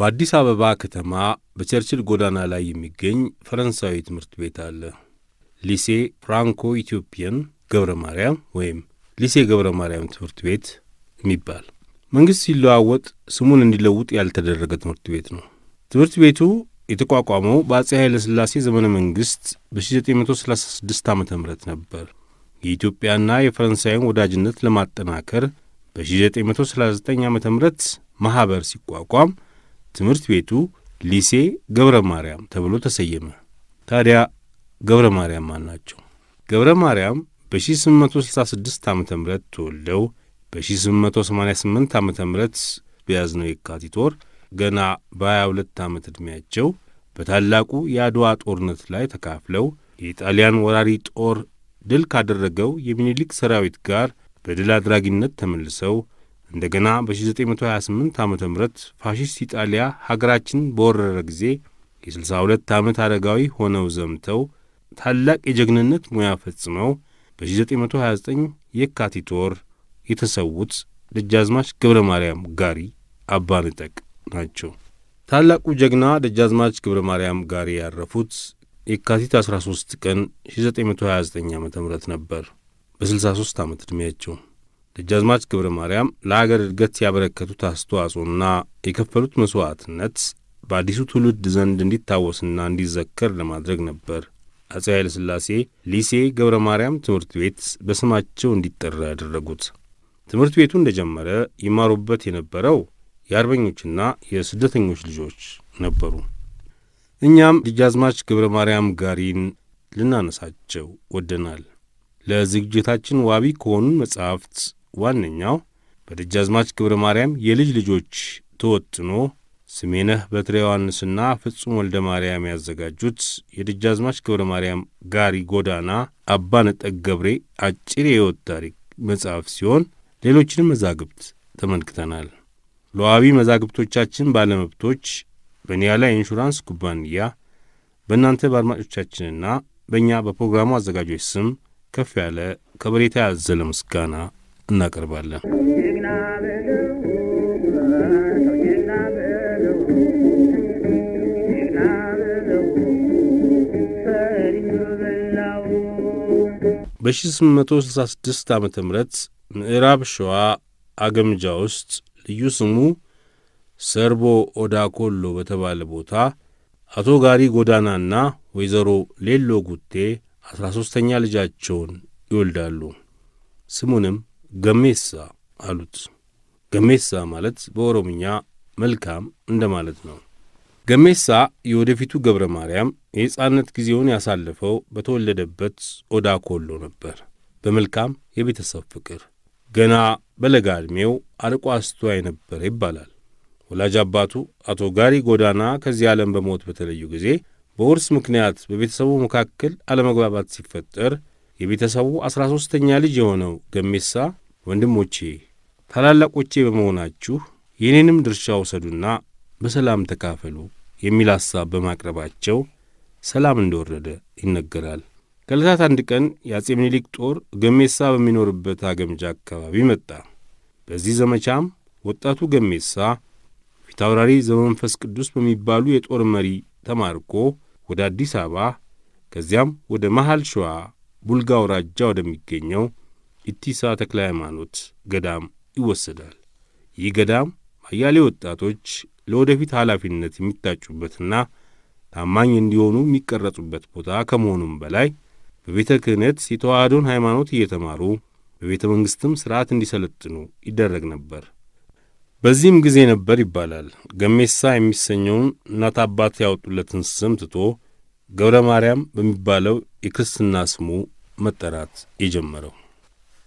በአዲስ አበባ ከተማ በቸርችል ጎዳና ላይ የሚገኝ ፈረንሳዊ ትምህርት ቤት አለ። ሊሴ ፍራንኮ ኢትዮጵያን ገብረ ማርያም ወይም ሊሴ ገብረ ማርያም ትምህርት ቤት የሚባል መንግሥት ሲለዋወጥ ስሙን እንዲለውጥ ያልተደረገ ትምህርት ቤት ነው። ትምህርት ቤቱ የተቋቋመው በአጼ ሥላሴ ዘመነ መንግሥት በ1936 ዓ ም ነበር። የኢትዮጵያና የፈረንሳይን ወዳጅነት ለማጠናከር በ1939 ዓ ም ማኅበር ሲቋቋም ትምህርት ቤቱ ሊሴ ገብረ ማርያም ተብሎ ተሰየመ። ታዲያ ገብረ ማርያም ማን ናቸው? ገብረ ማርያም በ1866 ዓ ም ተወልደው በ1888 ዓ ም በያዝነው የካቲት ወር ገና በ22 ዓመት ዕድሜያቸው በታላቁ የአድዋ ጦርነት ላይ ተካፍለው የኢጣሊያን ወራሪ ጦር ድል ካደረገው የሚኒሊክ ሰራዊት ጋር በድል አድራጊነት ተመልሰው እንደገና በ1928 ዓ ም ፋሽስት ኢጣሊያ ሀገራችን በወረረ ጊዜ የ62 ዓመት አረጋዊ ሆነው ዘምተው ታላቅ የጀግንነት ሙያ ፈጽመው በ1929 የካቲት ወር የተሰዉት ደጃዝማች ገብረ ማርያም ጋሪ አባንጠቅ ናቸው። ታላቁ ጀግና ደጃዝማች ግብረ ማርያም ጋሪ ያረፉት የካቲት 13 ቀን 1929 ዓ ም ነበር በ63 ዓመት ዕድሜያቸው። ደጃዝማች ገብረ ማርያም ለአገር እድገት ያበረከቱት አስተዋጽኦና የከፈሉት መሥዋዕትነት በአዲሱ ትውልድ ዘንድ እንዲታወስና እንዲዘከር ለማድረግ ነበር አፄ ኃይለ ሥላሴ ሊሴ ገብረ ማርያም ትምህርት ቤት በስማቸው እንዲጠራ ያደረጉት። ትምህርት ቤቱ እንደጀመረ ይማሩበት የነበረው የአርበኞችና የስደተኞች ልጆች ነበሩ። እኛም ደጃዝማች ገብረ ማርያም ጋሪን ልናነሳቸው ወደናል። ለዝግጅታችን ዋቢ ከሆኑን መጻሕፍት ዋነኛው በደጃዝማች ገብረ ማርያም የልጅ ልጆች ተወጥኖ ስሜነህ በትረ ዮሐንስና ፍጹም ወልደ ማርያም ያዘጋጁት የደጃዝማች ገብረ ማርያም ጋሪ ጎዳና አባነጠቅ ገብሬ አጭር የሕይወት ታሪክ መጽሐፍ ሲሆን ሌሎችንም መዛግብት ተመልክተናል። ሉዓላዊ መዛግብቶቻችን ባለመብቶች በኒያላ ኢንሹራንስ ኩባንያ በእናንተ በአድማጮቻችንና በእኛ በፕሮግራሙ አዘጋጆች ስም ከፍ ያለ ከበሬታ ያዘለ ምስጋና እናቀርባለን። በ1866 ዓ ም ምዕራብ ሸዋ አገምጃ ውስጥ ልዩ ስሙ ሰርቦ ኦዳኮሎ በተባለ ቦታ አቶ ጋሪ ጎዳናና ወይዘሮ ሌሎ ጉቴ አስራ ሦስተኛ ልጃቸውን ይወልዳሉ። ስሙንም ገሜሳ አሉት። ገሜሳ ማለት በኦሮምኛ መልካም እንደማለት ነው። ገሜሳ የወደፊቱ ገብረ ማርያም የሕፃነት ጊዜውን ያሳለፈው በተወለደበት ኦዳኮሎ ነበር። በመልካም የቤተሰብ ፍቅር ገና በለጋ ዕድሜው አርቆ አስተዋይ ነበር ይባላል። ወላጅ አባቱ አቶ ጋሪ ጎዳና ከዚህ ዓለም በሞት በተለዩ ጊዜ በውርስ ምክንያት በቤተሰቡ መካከል አለመግባባት ሲፈጠር የቤተሰቡ አሥራ ሦስተኛ ልጅ የሆነው ገሜሳ ወንድሞቼ ታላላቆቼ በመሆናችሁ የኔንም ድርሻ ውሰዱና በሰላም ተካፈሉ የሚል ሐሳብ በማቅረባቸው ሰላም እንደወረደ ይነገራል። ከዕለታት አንድ ቀን የአጼ ምኒልክ ጦር ገሜሳ በሚኖርበት አገምጃ አካባቢ መጣ። በዚህ ዘመቻም ወጣቱ ገሜሳ ፊታውራሪ ዘመንፈስ ቅዱስ በሚባሉ የጦር መሪ ተማርኮ ወደ አዲስ አበባ ከዚያም ወደ መሐል ሸዋ ቡልጋ አውራጃ ወደሚገኘው ኢቲሳ ተክለ ሃይማኖት ገዳም ይወሰዳል። ይህ ገዳም አያሌ ወጣቶች ለወደፊት ኃላፊነት የሚታጩበትና ታማኝ እንዲሆኑ የሚቀረጹበት ቦታ ከመሆኑም በላይ በቤተ ክህነት የተዋህዶን ሃይማኖት እየተማሩ በቤተ መንግሥትም ሥርዓት እንዲሰለጥኑ ይደረግ ነበር። በዚህም ጊዜ ነበር ይባላል ገሜሳ የሚሰኘውን እናት አባት ያወጡለትን ስም ትቶ ገብረ ማርያም በሚባለው የክርስትና ስሙ መጠራት የጀመረው።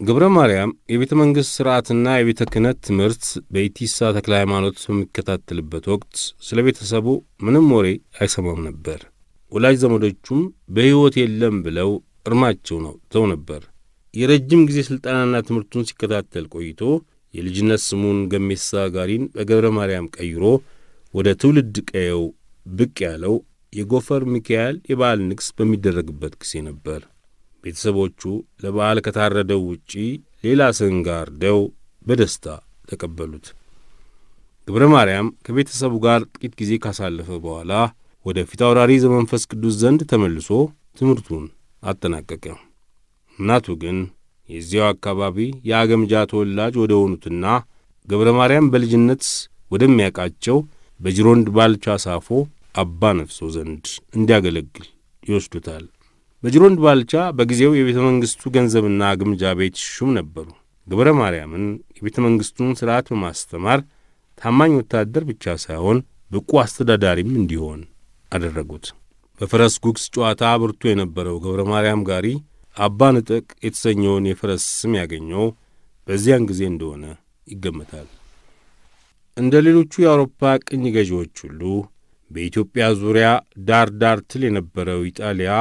ገብረ ማርያም የቤተ መንግሥት ሥርዓትና የቤተ ክህነት ትምህርት በኢቲሳ ተክለ ሃይማኖት በሚከታተልበት ወቅት ስለ ቤተሰቡ ምንም ወሬ አይሰማም ነበር። ወላጅ ዘመዶቹም በሕይወት የለም ብለው እርማቸው ነው ተው ነበር። የረጅም ጊዜ ሥልጠናና ትምህርቱን ሲከታተል ቆይቶ የልጅነት ስሙን ገሜሳ ጋሪን በገብረ ማርያም ቀይሮ ወደ ትውልድ ቀየው ብቅ ያለው የጎፈር ሚካኤል የበዓል ንግሥ በሚደረግበት ጊዜ ነበር። ቤተሰቦቹ ለበዓል ከታረደው ውጪ ሌላ ስንጋር ደው በደስታ ተቀበሉት። ገብረ ማርያም ከቤተሰቡ ጋር ጥቂት ጊዜ ካሳለፈ በኋላ ወደ ፊታውራሪ ዘመንፈስ ቅዱስ ዘንድ ተመልሶ ትምህርቱን አጠናቀቀ። እናቱ ግን የዚያው አካባቢ የአገምጃ ተወላጅ ወደ ሆኑትና ገብረ ማርያም በልጅነት ወደሚያውቃቸው በጅሮንድ ባልቻ ሳፎ አባ ነፍሶ ዘንድ እንዲያገለግል ይወስዱታል። በጅሮንድ ባልቻ በጊዜው የቤተ መንግሥቱ ገንዘብና ግምጃ ቤት ሹም ነበሩ። ገብረ ማርያምን የቤተ መንግሥቱን ሥርዓት በማስተማር ታማኝ ወታደር ብቻ ሳይሆን ብቁ አስተዳዳሪም እንዲሆን አደረጉት። በፈረስ ጉግስ ጨዋታ ብርቱ የነበረው ገብረ ማርያም ጋሪ አባ ንጥቅ የተሰኘውን የፈረስ ስም ያገኘው በዚያን ጊዜ እንደሆነ ይገመታል። እንደ ሌሎቹ የአውሮፓ ቅኝ ገዢዎች ሁሉ በኢትዮጵያ ዙሪያ ዳር ዳር ትል የነበረው ኢጣሊያ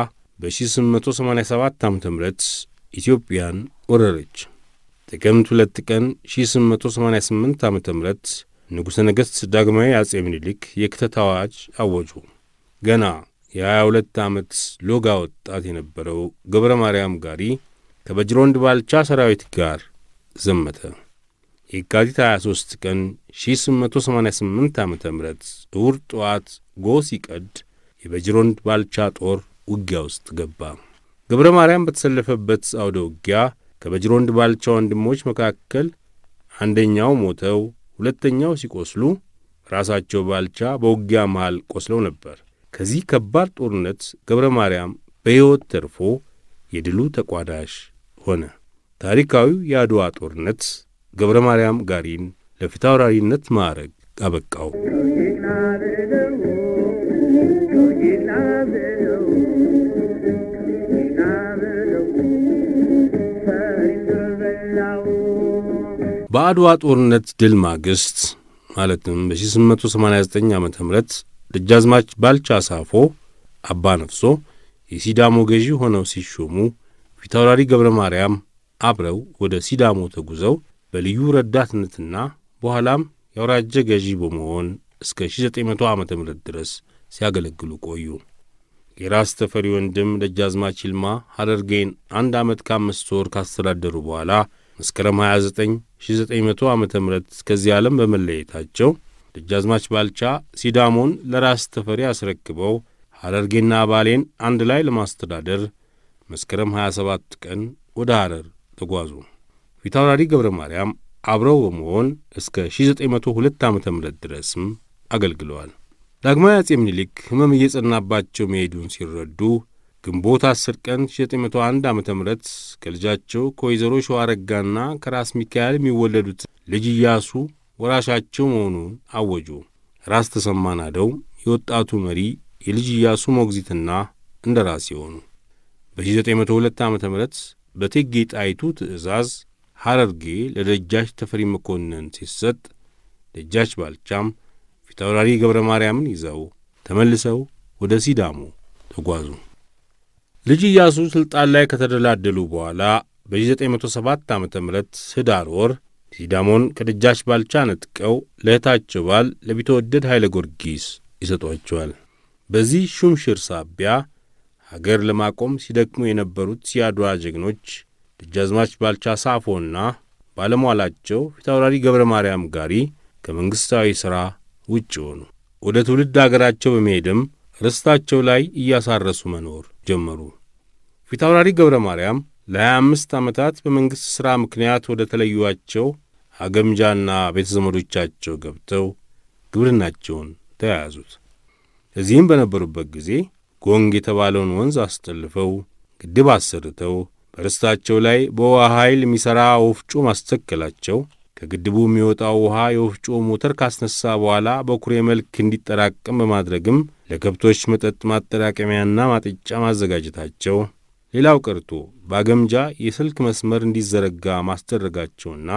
በ1887 ዓ ም ኢትዮጵያን ወረረች። ጥቅምት ሁለት ቀን 1888 ዓ ም ንጉሠ ነገሥት ዳግማዊ አጼ ምኒልክ የክተት አዋጅ አወጁ። ገና የ22 ዓመት ሎጋ ወጣት የነበረው ገብረ ማርያም ጋሪ ከበጅሮንድ ባልቻ ሰራዊት ጋር ዘመተ። የካቲት 23 ቀን 1888 ዓ ም እውር ጠዋት ጎ ሲቀድ የበጅሮንድ ባልቻ ጦር ውጊያ ውስጥ ገባ። ገብረ ማርያም በተሰለፈበት አውደ ውጊያ ከበጅሮንድ ባልቻ ወንድሞች መካከል አንደኛው ሞተው ሁለተኛው ሲቆስሉ ራሳቸው ባልቻ በውጊያ መሃል ቆስለው ነበር። ከዚህ ከባድ ጦርነት ገብረ ማርያም በሕይወት ተርፎ የድሉ ተቋዳሽ ሆነ። ታሪካዊው የአድዋ ጦርነት ገብረ ማርያም ጋሪን ለፊታውራሪነት ማዕረግ አበቃው። በአድዋ ጦርነት ድል ማግስት ማለትም በ889 ዓ ም ደጃዝማች ባልቻ ሳፎ አባ ነፍሶ የሲዳሞ ገዢ ሆነው ሲሾሙ ፊታውራሪ ገብረ ማርያም አብረው ወደ ሲዳሞ ተጉዘው በልዩ ረዳትነትና በኋላም የአውራጀ ገዢ በመሆን እስከ 1900 ዓ ም ድረስ ሲያገለግሉ ቆዩ። የራስ ተፈሪ ወንድም ደጃዝማች ይልማ ሐረርጌን አንድ ዓመት ከአምስት ወር ካስተዳደሩ በኋላ መስከረም 29 1900 ዓ ም ከዚህ ዓለም በመለየታቸው ደጃዝማች ባልቻ ሲዳሞን ለራስ ተፈሪ አስረክበው ሐረርጌና ባሌን አንድ ላይ ለማስተዳደር መስከረም 27 ቀን ወደ ሐረር ተጓዙ። ፊታውራሪ ገብረ ማርያም አብረው በመሆን እስከ 1902 ዓ ም ድረስም አገልግለዋል። ዳግማዊ አጼ ምኒልክ ሕመም እየጸናባቸው መሄዱን ሲረዱ ግንቦት 10 ቀን 1901 ዓ ም ከልጃቸው ከወይዘሮ ሸዋረጋና ከራስ ሚካኤል የሚወለዱት ልጅ ኢያሱ ወራሻቸው መሆኑን አወጁ። ራስ ተሰማ ናደው የወጣቱ መሪ የልጅ ኢያሱ ሞግዚትና እንደ ራሴ ሆኑ። በ1902 ዓ ም በቴጌ ጣይቱ ትእዛዝ ሐረርጌ ለደጃች ተፈሪ መኮንን ሲሰጥ ደጃች ባልቻም ፊታውራሪ ገብረ ማርያምን ይዘው ተመልሰው ወደ ሲዳሞ ተጓዙ። ልጅ ኢያሱ ሥልጣን ላይ ከተደላደሉ በኋላ በ1907 ዓ ም ህዳር ወር ሲዳሞን ከደጃች ባልቻ ነጥቀው ለእህታቸው ባል ለቢተወደድ ኃይለ ጊዮርጊስ ይሰጧቸዋል። በዚህ ሹምሽር ሳቢያ ሀገር ለማቆም ሲደክሙ የነበሩት የአድዋ ጀግኖች ደጃዝማች ባልቻ ሳፎና ባለሟላቸው ፊታውራሪ ገብረ ማርያም ጋሪ ከመንግሥታዊ ሥራ ውጭ ሆኑ። ወደ ትውልድ አገራቸው በመሄድም ርስታቸው ላይ እያሳረሱ መኖር ጀመሩ። ፊታውራሪ ገብረ ማርያም ለ25 ዓመታት በመንግሥት ሥራ ምክንያት ወደ ተለዩዋቸው አገምጃና ቤተ ዘመዶቻቸው ገብተው ግብርናቸውን ተያያዙት። እዚህም በነበሩበት ጊዜ ጎንግ የተባለውን ወንዝ አስጠልፈው ግድብ አሰርተው በርስታቸው ላይ በውሃ ኃይል የሚሠራ ወፍጮ ማስተከላቸው ከግድቡ የሚወጣው ውሃ የወፍጮ ሞተር ካስነሳ በኋላ በኩሬ መልክ እንዲጠራቀም በማድረግም ለከብቶች መጠጥ ማጠራቀሚያና ማጠጫ ማዘጋጀታቸው፣ ሌላው ቀርቶ በአገምጃ የስልክ መስመር እንዲዘረጋ ማስደረጋቸውና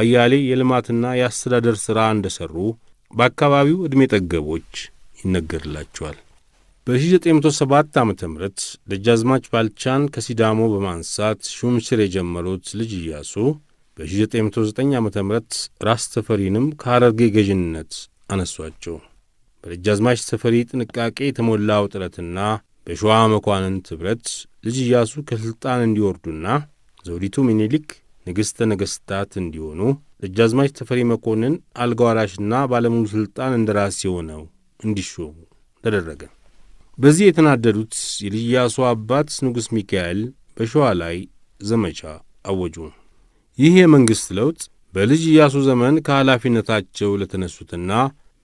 አያሌ የልማትና የአስተዳደር ሥራ እንደ ሠሩ በአካባቢው ዕድሜ ጠገቦች ይነገርላቸዋል። በ1907 ዓ ም ደጃዝማች ባልቻን ከሲዳሞ በማንሳት ሹም የጀመሩት ልጅ እያሱ በ1909 ዓ ም ራስ ተፈሪንም ከሐረርጌ ገዥነት አነሷቸው። በደጃዝማች ተፈሪ ጥንቃቄ የተሞላው ጥረትና በሸዋ መኳንንት ኅብረት ልጅ እያሱ ከሥልጣን እንዲወርዱና ዘውዲቱ ሚኒሊክ ንግሥተ ነገሥታት እንዲሆኑ ደጃዝማች ተፈሪ መኮንን አልጋ ባለሙሉ ሥልጣን እንደራሴ ሆነው እንዲሾሙ ተደረገ። በዚህ የተናደዱት የኢያሱ አባት ንጉሥ ሚካኤል በሸዋ ላይ ዘመቻ አወጁ። ይህ የመንግሥት ለውጥ በልጅ ኢያሱ ዘመን ከኃላፊነታቸው ለተነሱትና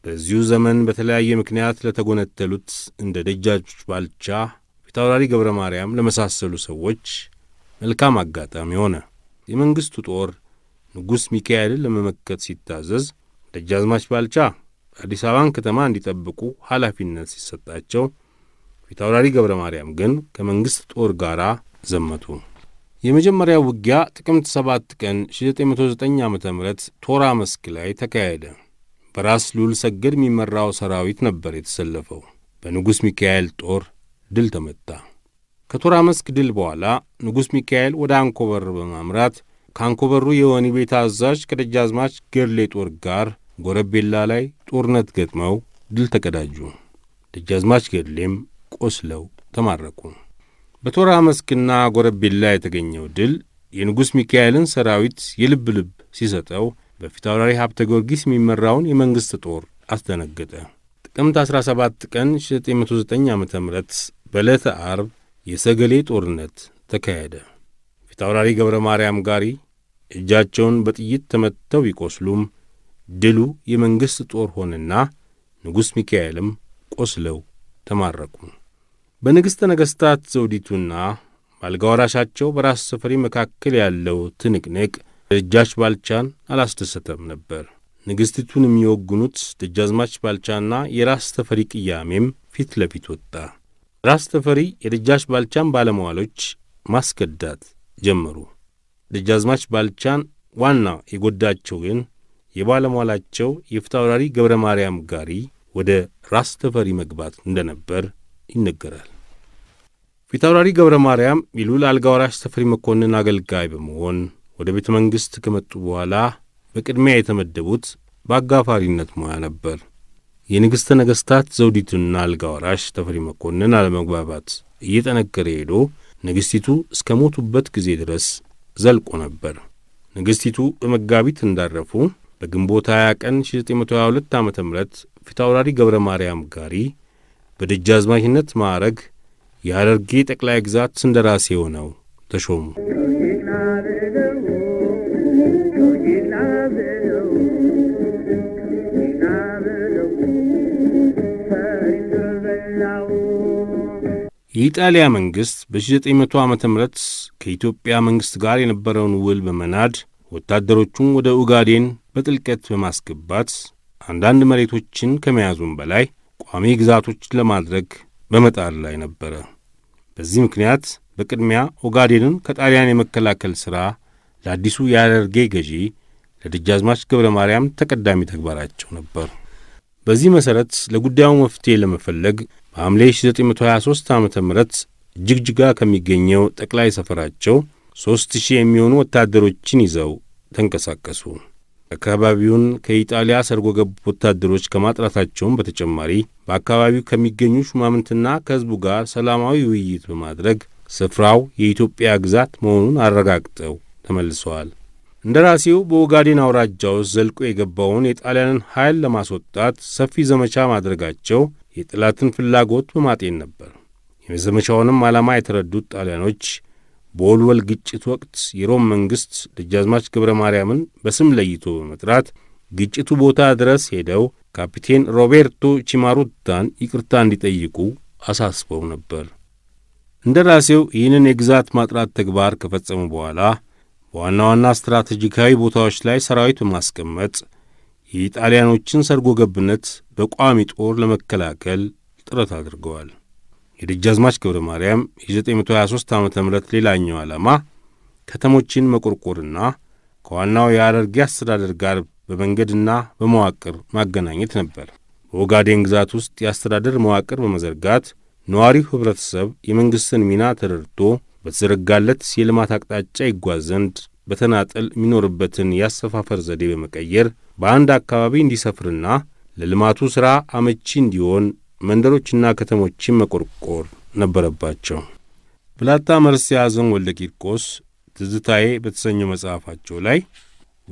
በዚሁ ዘመን በተለያየ ምክንያት ለተጎነተሉት እንደ ደጃች ባልቻ፣ ፊታውራሪ ገብረ ማርያም ለመሳሰሉ ሰዎች መልካም አጋጣሚ ሆነ። የመንግሥቱ ጦር ንጉሥ ሚካኤልን ለመመከት ሲታዘዝ ደጃዝማች ባልቻ አዲስ አበባን ከተማ እንዲጠብቁ ኃላፊነት ሲሰጣቸው ፊታውራሪ ገብረ ማርያም ግን ከመንግሥት ጦር ጋር ዘመቱ። የመጀመሪያው ውጊያ ጥቅምት 7 ቀን 1909 ዓ ም ቶራ መስክ ላይ ተካሄደ። በራስ ሉል ሰገድ የሚመራው ሰራዊት ነበር የተሰለፈው። በንጉሥ ሚካኤል ጦር ድል ተመታ። ከቶራ መስክ ድል በኋላ ንጉሥ ሚካኤል ወደ አንኮበር በማምራት ከአንኮበሩ የወህኒ ቤት አዛዥ ከደጃዝማች ገድሌ ጦር ጋር ጎረቤላ ላይ ጦርነት ገጥመው ድል ተቀዳጁ። ደጃዝማች ገድሌም ቆስለው ተማረኩ። በቶራ መስክና ጎረቤላ የተገኘው ድል የንጉሥ ሚካኤልን ሰራዊት የልብ ልብ ሲሰጠው በፊታውራሪ ሀብተ ጊዮርጊስ የሚመራውን የመንግሥት ጦር አስደነገጠ። ጥቅምት 17 ቀን 1909 ዓ ም በዕለተ አርብ የሰገሌ ጦርነት ተካሄደ። ፊታውራሪ ገብረ ማርያም ጋሪ እጃቸውን በጥይት ተመትተው ይቈስሉም ድሉ የመንግሥት ጦር ሆነና ንጉሥ ሚካኤልም ቆስለው ተማረኩ። በንግሥተ ነገሥታት ዘውዲቱና በአልጋ ወራሻቸው በራስ ሰፈሪ መካከል ያለው ትንቅንቅ ደጃች ባልቻን አላስደሰተም ነበር። ንግሥቲቱን የሚወግኑት ደጃዝማች ባልቻና የራስ ተፈሪ ቅያሜም ፊት ለፊት ወጣ። ራስ ተፈሪ የደጃች ባልቻን ባለመዋሎች ማስከዳት ጀመሩ። ደጃዝማች ባልቻን ዋና የጎዳቸው ግን የባለሟላቸው የፊታውራሪ ገብረ ማርያም ጋሪ ወደ ራስ ተፈሪ መግባት እንደነበር ይነገራል። ፊታውራሪ ገብረ ማርያም ይሉል አልጋ ወራሽ ተፈሪ መኮንን አገልጋይ በመሆን ወደ ቤተ መንግሥት ከመጡ በኋላ በቅድሚያ የተመደቡት በአጋፋሪነት ሙያ ነበር። የንግሥተ ነገሥታት ዘውዲቱና አልጋ ወራሽ ተፈሪ መኮንን አለመግባባት እየጠነከረ ሄዶ ንግሥቲቱ እስከ ሞቱበት ጊዜ ድረስ ዘልቆ ነበር። ንግሥቲቱ በመጋቢት እንዳረፉ በግንቦት 20 ቀን 1922 ዓ ም ፊታውራሪ ገብረ ማርያም ጋሪ በደጃዝማችነት ማዕረግ የሐረርጌ ጠቅላይ ግዛት እንደራሴ ሆነው ተሾሙ። የኢጣሊያ መንግሥት በ1900 ዓ ም ከኢትዮጵያ መንግሥት ጋር የነበረውን ውል በመናድ ወታደሮቹን ወደ ኡጋዴን በጥልቀት በማስገባት አንዳንድ መሬቶችን ከመያዙም በላይ ቋሚ ግዛቶች ለማድረግ በመጣር ላይ ነበረ። በዚህ ምክንያት በቅድሚያ ኦጋዴንን ከጣሊያን የመከላከል ሥራ ለአዲሱ የሐረርጌ ገዢ ለደጃዝማች ገብረ ማርያም ተቀዳሚ ተግባራቸው ነበር። በዚህ መሠረት ለጉዳዩ መፍትሔ ለመፈለግ በሐምሌ 1923 ዓ ም ጅግጅጋ ከሚገኘው ጠቅላይ ሰፈራቸው ሦስት ሺህ የሚሆኑ ወታደሮችን ይዘው ተንቀሳቀሱ። አካባቢውን ከኢጣሊያ ሰርጎ ገብ ወታደሮች ከማጥራታቸውም በተጨማሪ በአካባቢው ከሚገኙ ሹማምንትና ከሕዝቡ ጋር ሰላማዊ ውይይት በማድረግ ስፍራው የኢትዮጵያ ግዛት መሆኑን አረጋግጠው ተመልሰዋል። እንደ ራሴው በኦጋዴን አውራጃ ውስጥ ዘልቆ የገባውን የጣሊያንን ኃይል ለማስወጣት ሰፊ ዘመቻ ማድረጋቸው የጠላትን ፍላጎት በማጤን ነበር። የዘመቻውንም ዓላማ የተረዱት ጣሊያኖች በወልወል ግጭት ወቅት የሮም መንግሥት ደጃዝማች ገብረ ማርያምን በስም ለይቶ በመጥራት ግጭቱ ቦታ ድረስ ሄደው ካፒቴን ሮቤርቶ ቺማሩታን ይቅርታ እንዲጠይቁ አሳስበው ነበር። እንደ ራሴው ይህንን የግዛት ማጥራት ተግባር ከፈጸሙ በኋላ በዋና ዋና ስትራቴጂካዊ ቦታዎች ላይ ሰራዊት በማስቀመጥ የኢጣሊያኖችን ሰርጎ ገብነት በቋሚ ጦር ለመከላከል ጥረት አድርገዋል። የደጃዝማች ገብረ ማርያም የ923 ዓ ም ሌላኛው ዓላማ ከተሞችን መቆርቆርና ከዋናው የአረርጌ አስተዳደር ጋር በመንገድና በመዋቅር ማገናኘት ነበር። በኦጋዴን ግዛት ውስጥ የአስተዳደር መዋቅር በመዘርጋት ነዋሪው ኅብረተሰብ የመንግሥትን ሚና ተረድቶ በተዘረጋለት የልማት አቅጣጫ ይጓዝ ዘንድ በተናጠል የሚኖርበትን የአሰፋፈር ዘዴ በመቀየር በአንድ አካባቢ እንዲሰፍርና ለልማቱ ሥራ አመቺ እንዲሆን መንደሮችና ከተሞችን መቆርቆር ነበረባቸው። ብላታ መርስ ያዘን ወልደ ቂርቆስ ትዝታዬ በተሰኘው መጽሐፋቸው ላይ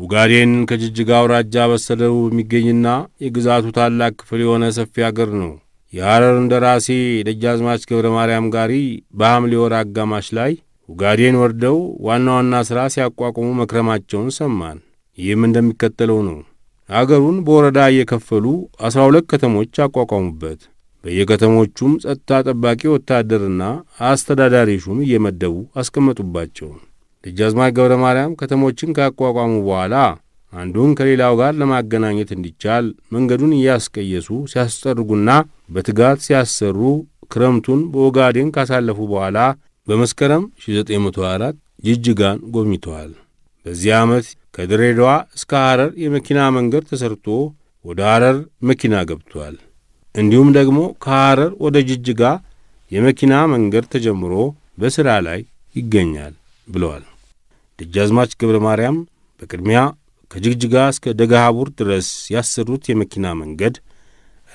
ቡጋዴን ከጅጅጋ አውራጃ በስተደቡብ የሚገኝና የግዛቱ ታላቅ ክፍል የሆነ ሰፊ አገር ነው። የሐረር እንደራሴ ደጃዝማች ገብረ ማርያም ጋሪ በሐምሌ ወር አጋማሽ ላይ ኡጋዴን ወርደው ዋና ዋና ሥራ ሲያቋቁሙ መክረማቸውን ሰማን። ይህም እንደሚከተለው ነው። አገሩን በወረዳ እየከፈሉ አስራ ሁለት ከተሞች አቋቋሙበት። በየከተሞቹም ጸጥታ ጠባቂ ወታደርና አስተዳዳሪ ሹም እየመደቡ አስቀመጡባቸው። ደጃዝማች ገብረ ማርያም ከተሞችን ካቋቋሙ በኋላ አንዱን ከሌላው ጋር ለማገናኘት እንዲቻል መንገዱን እያስቀየሱ ሲያስጠርጉና በትጋት ሲያሰሩ ክረምቱን በኦጋዴን ካሳለፉ በኋላ በመስከረም 1904 ጅጅጋን ጎብኝተዋል። በዚህ ዓመት ከድሬዳዋ እስከ ሐረር የመኪና መንገድ ተሰርቶ ወደ ሐረር መኪና ገብቷል። እንዲሁም ደግሞ ከሐረር ወደ ጅጅጋ የመኪና መንገድ ተጀምሮ በሥራ ላይ ይገኛል ብለዋል ደጃዝማች ገብረ ማርያም። በቅድሚያ ከጅግጅጋ እስከ ደገሃቡር ድረስ ያሰሩት የመኪና መንገድ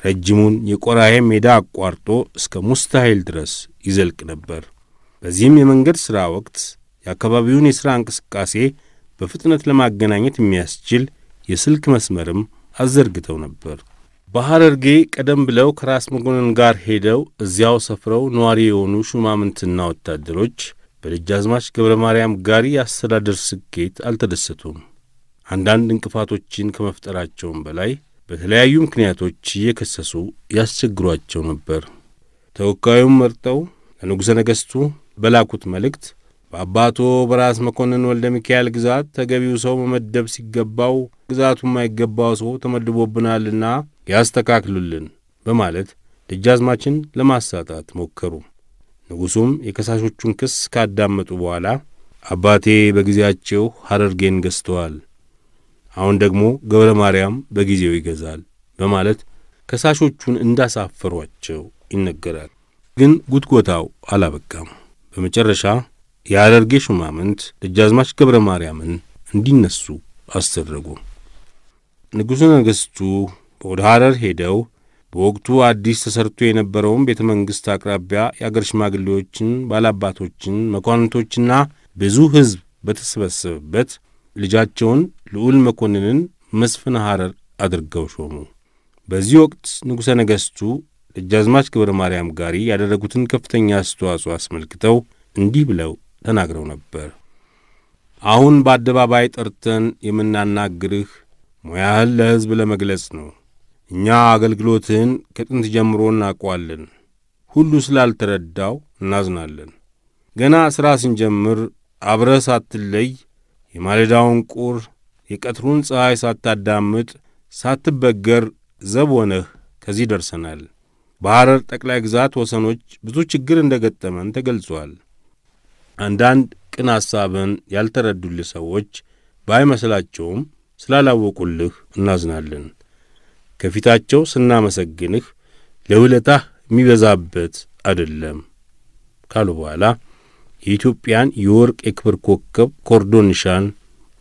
ረጅሙን የቆራሄ ሜዳ አቋርጦ እስከ ሙስታሂል ድረስ ይዘልቅ ነበር። በዚህም የመንገድ ሥራ ወቅት የአካባቢውን የሥራ እንቅስቃሴ በፍጥነት ለማገናኘት የሚያስችል የስልክ መስመርም አዘርግተው ነበር። በሐረርጌ ቀደም ብለው ከራስ መኮንን ጋር ሄደው እዚያው ሰፍረው ነዋሪ የሆኑ ሹማምንትና ወታደሮች በደጃዝማች ገብረ ማርያም ጋሪ የአስተዳደር ስኬት አልተደሰቱም። አንዳንድ እንቅፋቶችን ከመፍጠራቸውም በላይ በተለያዩ ምክንያቶች እየከሰሱ ያስቸግሯቸው ነበር። ተወካዩም መርጠው ለንጉሠ ነገሥቱ በላኩት መልእክት በአባቱ በራስ መኮንን ወልደ ሚካኤል ግዛት ተገቢው ሰው መመደብ ሲገባው ግዛቱ የማይገባው ሰው ተመድቦብናልና ያስተካክሉልን በማለት ደጃዝማችን ለማሳጣት ሞከሩ። ንጉሡም የከሳሾቹን ክስ ካዳመጡ በኋላ አባቴ በጊዜያቸው ሐረርጌን ገዝተዋል፣ አሁን ደግሞ ገብረ ማርያም በጊዜው ይገዛል በማለት ከሳሾቹን እንዳሳፈሯቸው ይነገራል። ግን ጉትጎታው አላበቃም። በመጨረሻ የሐረርጌ ሹማምንት ደጃዝማች ገብረ ማርያምን እንዲነሱ አስደረጉ። ንጉሠ ነገሥቱ ወደ ሐረር ሄደው በወቅቱ አዲስ ተሰርቶ የነበረውን ቤተ መንግሥት አቅራቢያ የአገር ሽማግሌዎችን፣ ባላባቶችን፣ መኳንንቶችና ብዙ ሕዝብ በተሰበሰበበት ልጃቸውን ልዑል መኮንንን መስፍን ሐረር አድርገው ሾሙ። በዚህ ወቅት ንጉሠ ነገሥቱ ደጃዝማች ገብረ ማርያም ጋሪ ያደረጉትን ከፍተኛ አስተዋጽኦ አስመልክተው እንዲህ ብለው ተናግረው ነበር። አሁን በአደባባይ ጠርተን የምናናግርህ ሙያህን ለሕዝብ ለመግለጽ ነው። እኛ አገልግሎትህን ከጥንት ጀምሮ እናውቀዋለን። ሁሉ ስላልተረዳው እናዝናለን። ገና ሥራ ስንጀምር አብረህ ሳትለይ የማለዳውን ቁር የቀትሩን ፀሐይ ሳታዳምጥ ሳትበገር ዘብ ሆነህ ከዚህ ደርሰናል። በሐረር ጠቅላይ ግዛት ወሰኖች ብዙ ችግር እንደ ገጠመን ተገልጿል። አንዳንድ ቅን ሐሳብን ያልተረዱልህ ሰዎች ባይመስላቸውም ስላላወቁልህ እናዝናለን። ከፊታቸው ስናመሰግንህ ለውለታህ የሚበዛበት አይደለም ካሉ በኋላ የኢትዮጵያን የወርቅ የክብር ኮከብ ኮርዶን ኒሻን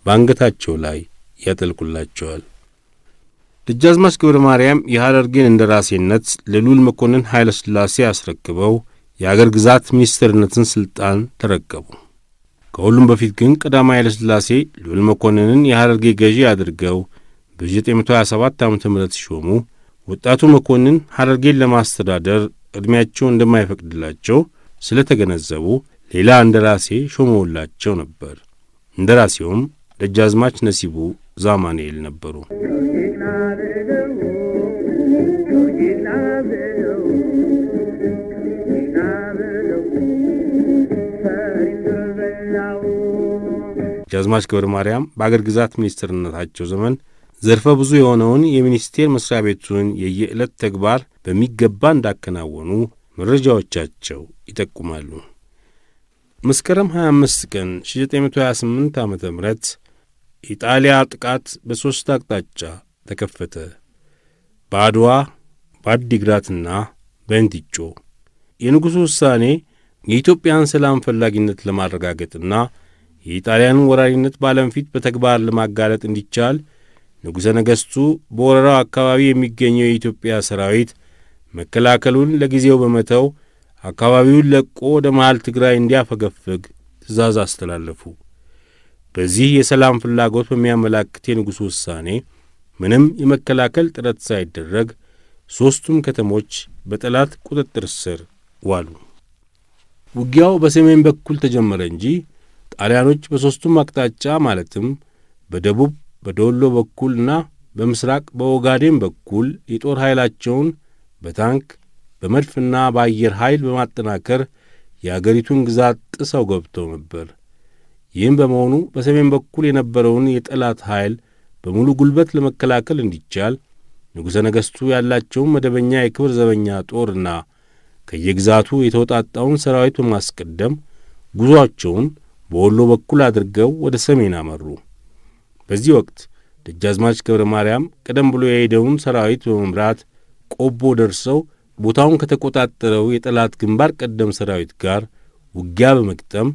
በአንገታቸው ላይ ያጠልቁላቸዋል። ደጃዝማች ገብረ ማርያም የሐረርጌን እንደራሴነት ለልዑል መኮንን ኃይለ ሥላሴ አስረክበው የአገር ግዛት ሚኒስትርነትን ሥልጣን ተረከቡ። ከሁሉም በፊት ግን ቀዳማዊ ኃይለ ሥላሴ ልዑል መኮንንን የሐረርጌ ገዢ አድርገው በ927 ዓ ም ሲሾሙ ወጣቱ መኮንን ሐረርጌን ለማስተዳደር ዕድሜያቸው እንደማይፈቅድላቸው ስለተገነዘቡ ሌላ እንደራሴ ሾመውላቸው ነበር። እንደራሴውም ደጃዝማች ነሲቡ ዛማንኤል ነበሩ። ቀዳማዊ ገብረ ማርያም በአገር ግዛት ሚኒስትርነታቸው ዘመን ዘርፈ ብዙ የሆነውን የሚኒስቴር መስሪያ ቤቱን የየዕለት ተግባር በሚገባ እንዳከናወኑ መረጃዎቻቸው ይጠቁማሉ። መስከረም 25 ቀን 1928 ዓ ም የጣሊያ ጥቃት በሦስት አቅጣጫ ተከፈተ። በአድዋ፣ በአዲግራትና በንቲጮ የንጉሡ ውሳኔ የኢትዮጵያን ሰላም ፈላጊነት ለማረጋገጥና የኢጣሊያንን ወራሪነት በዓለም ፊት በተግባር ለማጋለጥ እንዲቻል ንጉሠ ነገሥቱ በወረራው አካባቢ የሚገኘው የኢትዮጵያ ሰራዊት መከላከሉን ለጊዜው በመተው አካባቢውን ለቆ ወደ መሃል ትግራይ እንዲያፈገፍግ ትእዛዝ አስተላለፉ። በዚህ የሰላም ፍላጎት በሚያመላክት የንጉሡ ውሳኔ ምንም የመከላከል ጥረት ሳይደረግ ሦስቱም ከተሞች በጠላት ቁጥጥር ስር ዋሉ። ውጊያው በሰሜን በኩል ተጀመረ እንጂ ጣሊያኖች በሦስቱም አቅጣጫ ማለትም በደቡብ በዶሎ በኩልና በምስራቅ በኦጋዴን በኩል የጦር ኃይላቸውን በታንክ በመድፍና በአየር ኃይል በማጠናከር የአገሪቱን ግዛት ጥሰው ገብተው ነበር። ይህም በመሆኑ በሰሜን በኩል የነበረውን የጠላት ኃይል በሙሉ ጉልበት ለመከላከል እንዲቻል ንጉሠ ነገሥቱ ያላቸውን መደበኛ የክብር ዘበኛ ጦርና ከየግዛቱ የተውጣጣውን ሰራዊት በማስቀደም ጉዞአቸውን በወሎ በኩል አድርገው ወደ ሰሜን አመሩ። በዚህ ወቅት ደጃዝማች ገብረ ማርያም ቀደም ብሎ የሄደውን ሰራዊት በመምራት ቆቦ ደርሰው ቦታውን ከተቆጣጠረው የጠላት ግንባር ቀደም ሰራዊት ጋር ውጊያ በመግጠም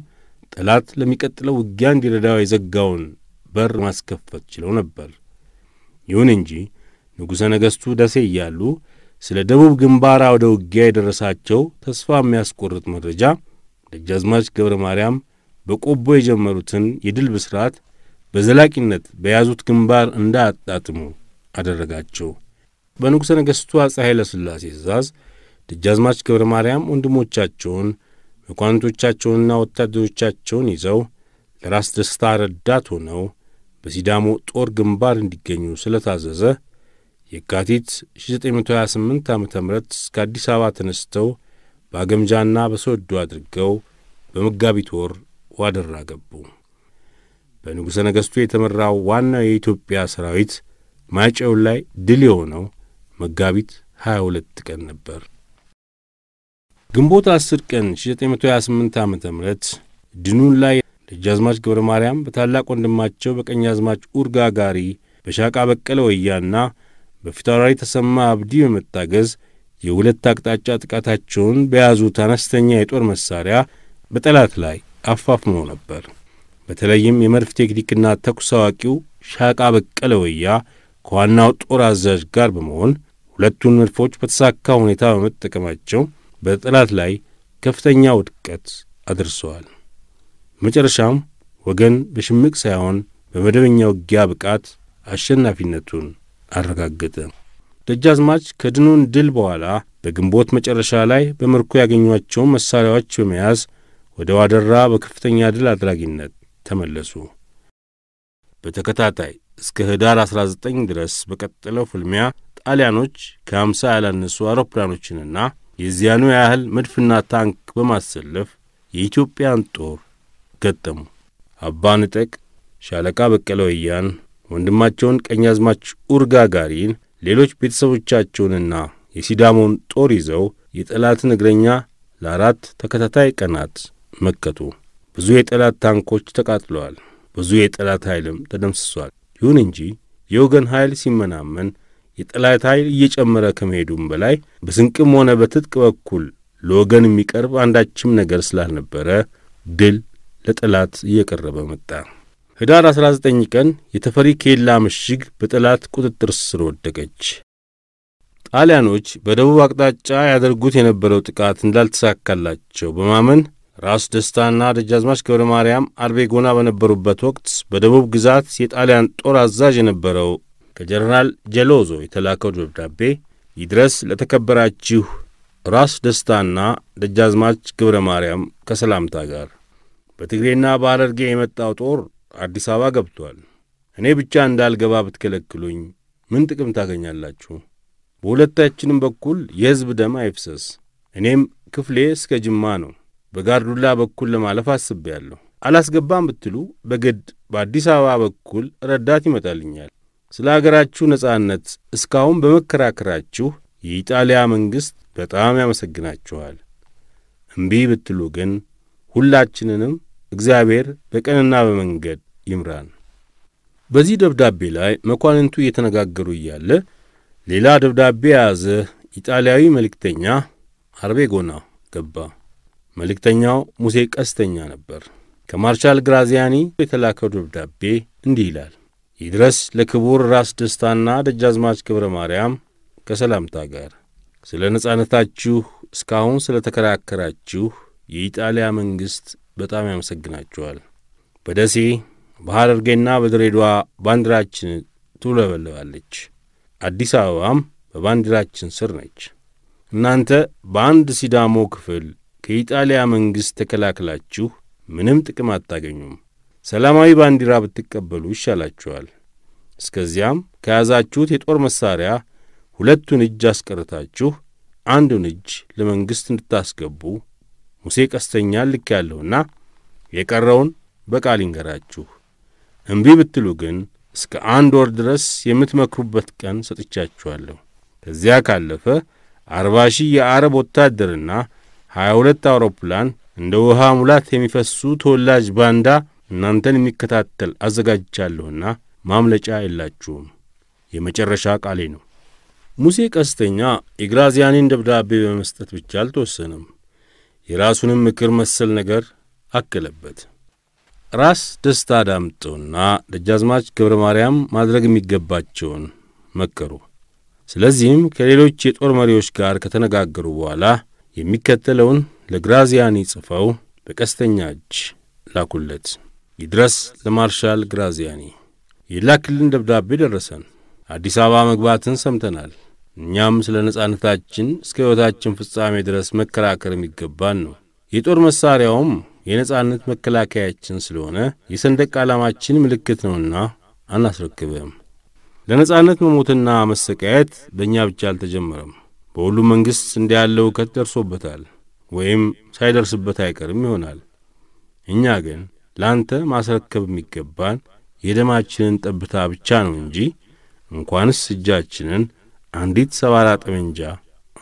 ጠላት ለሚቀጥለው ውጊያ እንዲረዳው የዘጋውን በር ማስከፈት ችለው ነበር። ይሁን እንጂ ንጉሠ ነገሥቱ ደሴ እያሉ ስለ ደቡብ ግንባር አውደ ውጊያ የደረሳቸው ተስፋ የሚያስቆርጥ መረጃ ደጃዝማች ገብረ ማርያም በቆቦ የጀመሩትን የድል ብስራት በዘላቂነት በያዙት ግንባር እንዳያጣጥሙ አደረጋቸው። በንጉሠ ነገሥቱ አፄ ኃይለ ሥላሴ ትእዛዝ ደጃዝማች ገብረ ማርያም ወንድሞቻቸውን መኳንቶቻቸውንና ወታደሮቻቸውን ይዘው ለራስ ደስታ ረዳት ሆነው በሲዳሞ ጦር ግንባር እንዲገኙ ስለታዘዘ የካቲት 1928 ዓ ም እስከ አዲስ አበባ ተነስተው በአገምጃና በሰወዱ አድርገው በመጋቢት ወር ዋድራ ገቡ። በንጉሠ ነገሥቱ የተመራው ዋናው የኢትዮጵያ ሰራዊት ማጨውን ላይ ድል የሆነው መጋቢት 22 ቀን ነበር። ግንቦት 10 ቀን 1928 ዓ ም ድኑን ላይ ደጃዝማች ገብረ ማርያም በታላቅ ወንድማቸው አዝማች ኡርጋ ጋሪ በሻቃ በቀለ ወያና በፊታውራሪ ተሰማ አብዲ በመታገዝ የሁለት አቅጣጫ ጥቃታቸውን በያዙት አነስተኛ የጦር መሳሪያ በጠላት ላይ አፋፍኖ ነበር። በተለይም የመድፍ ቴክኒክና ተኩስ አዋቂው ሻቃ በቀለ ወያ ከዋናው ጦር አዛዥ ጋር በመሆን ሁለቱን መድፎች በተሳካ ሁኔታ በመጠቀማቸው በጠላት ላይ ከፍተኛ ውድቀት አድርሰዋል። በመጨረሻም ወገን በሽምቅ ሳይሆን በመደበኛ ውጊያ ብቃት አሸናፊነቱን አረጋገጠ። ደጃዝማች ከድኑን ድል በኋላ በግንቦት መጨረሻ ላይ በምርኮ ያገኟቸውን መሣሪያዎች በመያዝ ወደ ዋደራ በከፍተኛ ድል አድራጊነት ተመለሱ። በተከታታይ እስከ ህዳር 19 ድረስ በቀጠለው ፍልሚያ ጣሊያኖች ከ50 ያላነሱ አውሮፕላኖችንና የዚያኑ ያህል መድፍና ታንክ በማሰለፍ የኢትዮጵያን ጦር ገጠሙ። አባ ንጠቅ፣ ሻለቃ በቀለ ወያን፣ ወንድማቸውን ቀኛዝማች ጋሪን፣ ሌሎች ቤተሰቦቻቸውንና የሲዳሞን ጦር ይዘው የጠላትን እግረኛ ለአራት ተከታታይ ቀናት መከቱ። ብዙ የጠላት ታንኮች ተቃጥለዋል፣ ብዙ የጠላት ኃይልም ተደምስሷል። ይሁን እንጂ የወገን ኃይል ሲመናመን የጠላት ኃይል እየጨመረ ከመሄዱም በላይ በስንቅም ሆነ በትጥቅ በኩል ለወገን የሚቀርብ አንዳችም ነገር ስላልነበረ ድል ለጠላት እየቀረበ መጣ። ህዳር 19 ቀን የተፈሪ ኬላ ምሽግ በጠላት ቁጥጥር ስር ወደቀች። ጣሊያኖች በደቡብ አቅጣጫ ያደርጉት የነበረው ጥቃት እንዳልተሳካላቸው በማመን ራስ ደስታና ደጃዝማች ገብረ ማርያም አርቤ ጎና በነበሩበት ወቅት በደቡብ ግዛት የጣሊያን ጦር አዛዥ የነበረው ከጀነራል ጀሎዞ የተላከው ደብዳቤ ይድረስ ለተከበራችሁ ራስ ደስታና ደጃዝማች ገብረ ማርያም ከሰላምታ ጋር። በትግሬና በሐረርጌ የመጣው ጦር አዲስ አበባ ገብቷል። እኔ ብቻ እንዳልገባ ብትከለክሉኝ ምን ጥቅም ታገኛላችሁ? በሁለታችንም በኩል የሕዝብ ደም አይፍሰስ። እኔም ክፍሌ እስከ ጅማ ነው። በጋርዱላ በኩል ለማለፍ አስቤያለሁ። አላስገባም ብትሉ በግድ በአዲስ አበባ በኩል ረዳት ይመጣልኛል። ስለ አገራችሁ ነጻነት እስካሁን በመከራከራችሁ የኢጣሊያ መንግሥት በጣም ያመሰግናችኋል። እምቢ ብትሉ ግን ሁላችንንም እግዚአብሔር በቀንና በመንገድ ይምራን። በዚህ ደብዳቤ ላይ መኳንንቱ እየተነጋገሩ እያለ ሌላ ደብዳቤ የያዘ ኢጣሊያዊ መልእክተኛ አርቤጎና ገባ። መልእክተኛው ሙሴ ቀስተኛ ነበር። ከማርሻል ግራዚያኒ የተላከው ደብዳቤ እንዲህ ይላል። ይድረስ ለክቡር ራስ ደስታና ደጃዝማች ክብረ ማርያም ከሰላምታ ጋር ስለ ነጻነታችሁ እስካሁን ስለ ተከራከራችሁ የኢጣሊያ መንግሥት በጣም ያመሰግናችኋል። በደሴ በሐረርጌና በድሬዷ ባንዲራችን ትውለበለባለች። አዲስ አበባም በባንዲራችን ስር ነች። እናንተ በአንድ ሲዳሞ ክፍል ከኢጣሊያ መንግሥት ተከላክላችሁ ምንም ጥቅም አታገኙም። ሰላማዊ ባንዲራ ብትቀበሉ ይሻላችኋል። እስከዚያም ከያዛችሁት የጦር መሣሪያ ሁለቱን እጅ አስቀርታችሁ አንዱን እጅ ለመንግሥት እንድታስገቡ ሙሴ ቀስተኛ ልክ ያለሁና የቀረውን በቃል ይንገራችሁ። እምቢ ብትሉ ግን እስከ አንድ ወር ድረስ የምትመክሩበት ቀን ሰጥቻችኋለሁ። ከዚያ ካለፈ አርባ ሺህ የአረብ ወታደርና 22 አውሮፕላን እንደ ውሃ ሙላት የሚፈሱ ተወላጅ ባንዳ እናንተን የሚከታተል አዘጋጅቻለሁና ማምለጫ የላችሁም። የመጨረሻ ቃሌ ነው። ሙሴ ቀስተኛ የግራዚያኒን ደብዳቤ በመስጠት ብቻ አልተወሰነም። የራሱንም ምክር መሰል ነገር አከለበት። ራስ ደስታ ዳምጠውና ደጃዝማች ገብረ ማርያም ማድረግ የሚገባቸውን መከሩ። ስለዚህም ከሌሎች የጦር መሪዎች ጋር ከተነጋገሩ በኋላ የሚከተለውን ለግራዚያኒ ጽፈው በቀስተኛ እጅ ላኩለት። ይድረስ ለማርሻል ግራዚያኒ። የላክልን ደብዳቤ ደረሰን። አዲስ አበባ መግባትን ሰምተናል። እኛም ስለ ነጻነታችን እስከ ሕይወታችን ፍጻሜ ድረስ መከራከር የሚገባን ነው። የጦር መሣሪያውም የነጻነት መከላከያችን ስለሆነ የሰንደቅ ዓላማችን ምልክት ነውና አናስረክብም። ለነጻነት መሞትና መሰቃየት በእኛ ብቻ አልተጀመረም። በሁሉ መንግሥት እንዲህ ያለ እውከት ደርሶበታል ወይም ሳይደርስበት አይቀርም ይሆናል። እኛ ግን ለአንተ ማስረከብ የሚገባን የደማችንን ጠብታ ብቻ ነው እንጂ እንኳንስ እጃችንን አንዲት ሰባራ ጠመንጃ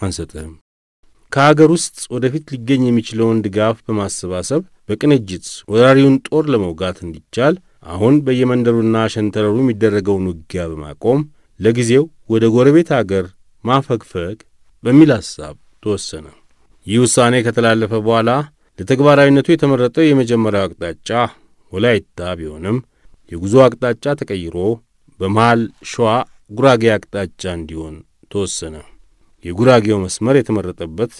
አንሰጥህም። ከአገር ውስጥ ወደፊት ሊገኝ የሚችለውን ድጋፍ በማሰባሰብ በቅንጅት ወራሪውን ጦር ለመውጋት እንዲቻል አሁን በየመንደሩና ሸንተረሩ የሚደረገውን ውጊያ በማቆም ለጊዜው ወደ ጎረቤት አገር ማፈግፈግ በሚል ሐሳብ ተወሰነ። ይህ ውሳኔ ከተላለፈ በኋላ ለተግባራዊነቱ የተመረጠው የመጀመሪያው አቅጣጫ ወላይታ ቢሆንም የጉዞ አቅጣጫ ተቀይሮ በመሃል ሸዋ ጉራጌ አቅጣጫ እንዲሆን ተወሰነ። የጉራጌው መስመር የተመረጠበት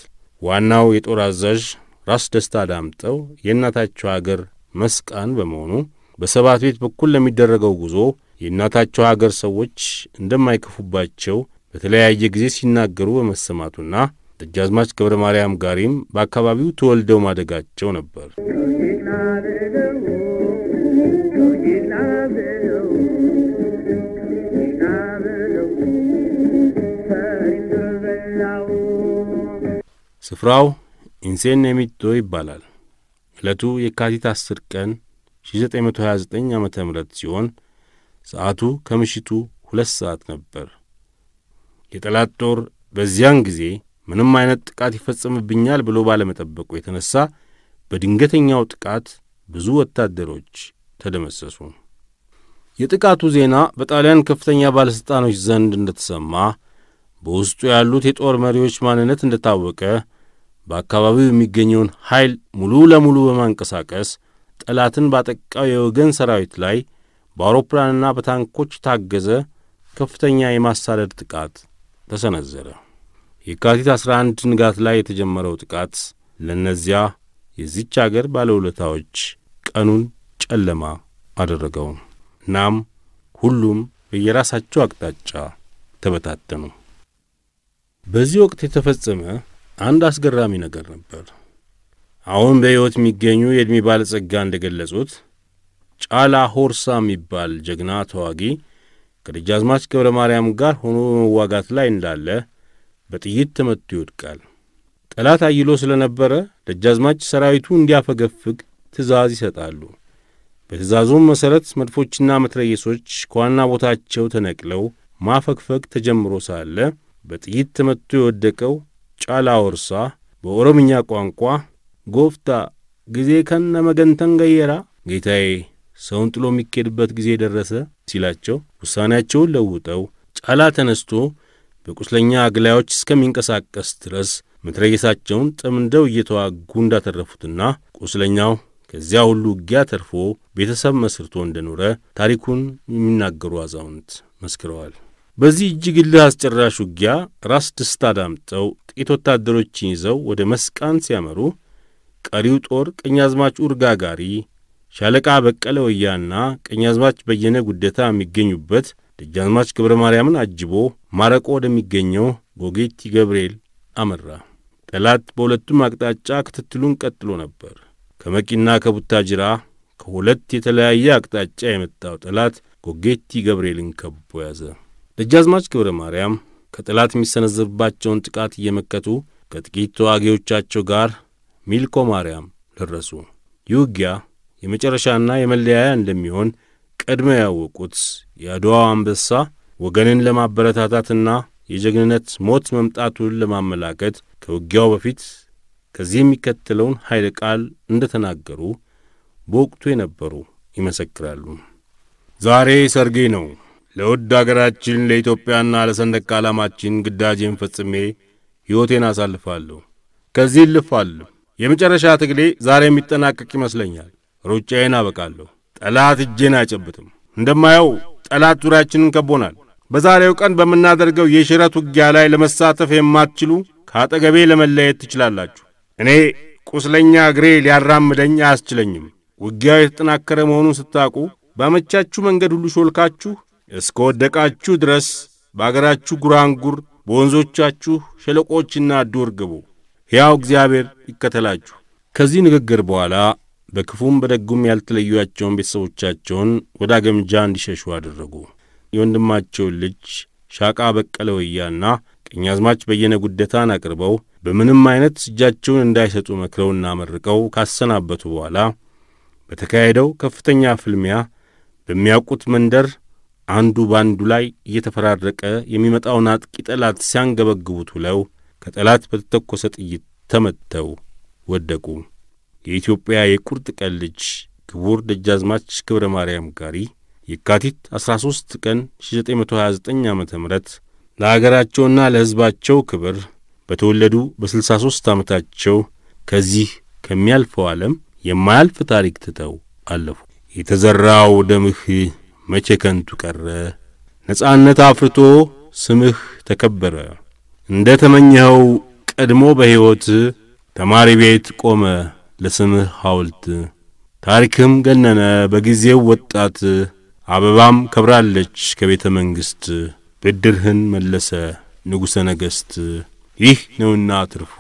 ዋናው የጦር አዛዥ ራስ ደስታ ዳምጠው የእናታቸው አገር መስቃን በመሆኑ በሰባት ቤት በኩል ለሚደረገው ጉዞ የእናታቸው አገር ሰዎች እንደማይከፉባቸው በተለያየ ጊዜ ሲናገሩ በመሰማቱና ደጃዝማች ገብረ ማርያም ጋሪም በአካባቢው ተወልደው ማደጋቸው ነበር። ስፍራው ኢንሴን የሚጦ ይባላል። ዕለቱ የካቲት 10 ቀን 1929 ዓ ም ሲሆን ሰዓቱ ከምሽቱ ሁለት ሰዓት ነበር። የጠላት ጦር በዚያን ጊዜ ምንም አይነት ጥቃት ይፈጸምብኛል ብሎ ባለመጠበቁ የተነሳ በድንገተኛው ጥቃት ብዙ ወታደሮች ተደመሰሱ። የጥቃቱ ዜና በጣሊያን ከፍተኛ ባለሥልጣኖች ዘንድ እንደተሰማ፣ በውስጡ ያሉት የጦር መሪዎች ማንነት እንደታወቀ፣ በአካባቢው የሚገኘውን ኃይል ሙሉ ለሙሉ በማንቀሳቀስ ጠላትን ባጠቃው የወገን ሰራዊት ላይ በአውሮፕላንና በታንኮች ታገዘ ከፍተኛ የማሳደድ ጥቃት ተሰነዘረ። የካቲት 11 ንጋት ላይ የተጀመረው ጥቃት ለእነዚያ የዚች አገር ባለውለታዎች ቀኑን ጨለማ አደረገው። እናም ሁሉም በየራሳቸው አቅጣጫ ተበታተኑ። በዚህ ወቅት የተፈጸመ አንድ አስገራሚ ነገር ነበር። አሁን በሕይወት የሚገኙ የዕድሜ ባለጸጋ እንደ ገለጹት ጫላ ሆርሳ የሚባል ጀግና ተዋጊ ከደጃዝማች ገብረ ማርያም ጋር ሆኖ በመዋጋት ላይ እንዳለ በጥይት ተመቶ ይወድቃል። ጠላት አይሎ ስለ ነበረ ደጃዝማች ሰራዊቱ እንዲያፈገፍግ ትእዛዝ ይሰጣሉ። በትእዛዙም መሠረት መድፎችና መትረየሶች ከዋና ቦታቸው ተነቅለው ማፈግፈግ ተጀምሮ ሳለ በጥይት ተመቶ የወደቀው ጫላ ወርሳ በኦሮምኛ ቋንቋ ጎፍታ ጊዜ ከነ መገንተን ገየራ ጌታዬ ሰውን ጥሎ የሚኬድበት ጊዜ ደረሰ ሲላቸው ውሳኔያቸውን ለውጠው ጫላ ተነስቶ በቁስለኛ አግላዮች እስከሚንቀሳቀስ ድረስ መትረየሳቸውን ጠምደው እየተዋጉ እንዳተረፉትና ቁስለኛው ከዚያ ሁሉ ውጊያ ተርፎ ቤተሰብ መስርቶ እንደኖረ ታሪኩን የሚናገሩ አዛውንት መስክረዋል። በዚህ እጅግ እልህ አስጨራሽ ውጊያ ራስ ደስታ ዳምጠው ጥቂት ወታደሮችን ይዘው ወደ መስቃን ሲያመሩ ቀሪው ጦር ቀኛዝማች ጋሪ ሻለቃ በቀለ ወያና ቀኛዝማች በየነ ጉደታ የሚገኙበት ደጃዝማች ገብረ ማርያምን አጅቦ ማረቆ ወደሚገኘው ጎጌቲ ገብርኤል አመራ። ጠላት በሁለቱም አቅጣጫ ክትትሉን ቀጥሎ ነበር። ከመቂና ከቡታጅራ ከሁለት የተለያየ አቅጣጫ የመጣው ጠላት ጎጌቲ ገብርኤልን ከቦ ያዘ። ደጃዝማች ገብረ ማርያም ከጠላት የሚሰነዘርባቸውን ጥቃት እየመከቱ ከጥቂት ተዋጊዎቻቸው ጋር ሚልኮ ማርያም ደረሱ። ይህ ውጊያ የመጨረሻና የመለያያ እንደሚሆን ቀድሞ ያወቁት የአድዋው አንበሳ ወገንን ለማበረታታትና የጀግንነት ሞት መምጣቱን ለማመላከት ከውጊያው በፊት ከዚህ የሚከተለውን ኃይለ ቃል እንደ ተናገሩ በወቅቱ የነበሩ ይመሰክራሉ። ዛሬ ሰርጌ ነው። ለውድ አገራችን ለኢትዮጵያና ለሰንደቅ ዓላማችን ግዳጄን ፈጽሜ ሕይወቴን አሳልፋለሁ። ከዚህ እልፋለሁ። የመጨረሻ ትግሌ ዛሬ የሚጠናቀቅ ይመስለኛል። ሩጫዬን አበቃለሁ። ጠላት እጄን አይጨብጥም። እንደማየው ጠላት ዙሪያችንን ከቦናል። በዛሬው ቀን በምናደርገው የሽረት ውጊያ ላይ ለመሳተፍ የማትችሉ ከአጠገቤ ለመለየት ትችላላችሁ። እኔ ቁስለኛ እግሬ ሊያራምደኝ አያስችለኝም። ውጊያው የተጠናከረ መሆኑን ስታውቁ ባመቻችሁ መንገድ ሁሉ ሾልካችሁ እስከ ወደቃችሁ ድረስ በአገራችሁ ጉራንጉር፣ በወንዞቻችሁ ሸለቆችና ዱር ግቡ። ሕያው እግዚአብሔር ይከተላችሁ። ከዚህ ንግግር በኋላ በክፉም በደጉም ያልተለዩቸውን ቤተሰቦቻቸውን ወደ አገምጃ እንዲሸሹ አደረጉ። የወንድማቸውን ልጅ ሻቃ በቀለ ወያና ቀኛዝማች በየነ ጉደታን አቅርበው በምንም አይነት እጃቸውን እንዳይሰጡ መክረውና መርቀው ካሰናበቱ በኋላ በተካሄደው ከፍተኛ ፍልሚያ በሚያውቁት መንደር አንዱ ባንዱ ላይ እየተፈራረቀ የሚመጣውን አጥቂ ጠላት ሲያንገበግቡት ውለው ከጠላት በተተኮሰ ጥይት ተመተው ወደቁ። የኢትዮጵያ የቁርጥ ቀን ልጅ ክቡር ደጃዝማች ክብረ ማርያም ጋሪ የካቲት 13 ቀን 1929 ዓ ም ለአገራቸውና ለሕዝባቸው ክብር በተወለዱ በ63 ዓመታቸው ከዚህ ከሚያልፈው ዓለም የማያልፍ ታሪክ ትተው አለፉ። የተዘራው ደምህ መቼ ከንቱ ቀረ፣ ነጻነት አፍርቶ ስምህ ተከበረ። እንደ ተመኘኸው ቀድሞ በሕይወት ተማሪ ቤት ቆመ ለስምህ ሐውልት ታሪክም ገነነ በጊዜው ወጣት አበባም ከብራለች ከቤተ መንግሥት ብድርህን መለሰ ንጉሠ ነገሥት ይህ ነውና ትርፉ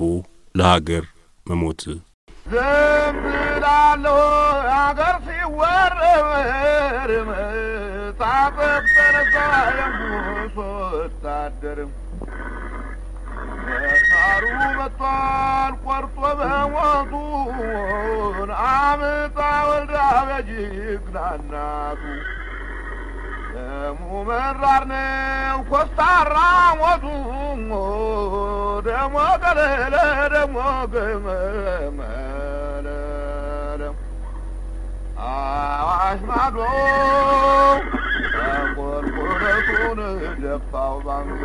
ለሀገር መሞት ዝም አገር ሲወረር መጻጸብ ተነሳ የንጉሥ ወታደርም ሳሩ መጥቷል ቆርጦ በሞቱን አምጣ ወልዳ በጅግናናቱ ደሙ መራር ነው ኮስታራ ሞቱ ደሞ ገለለ ደሞ ገመመለ አዋሽ ማዶ ተቆርቆረቱን ደፋው ባንክ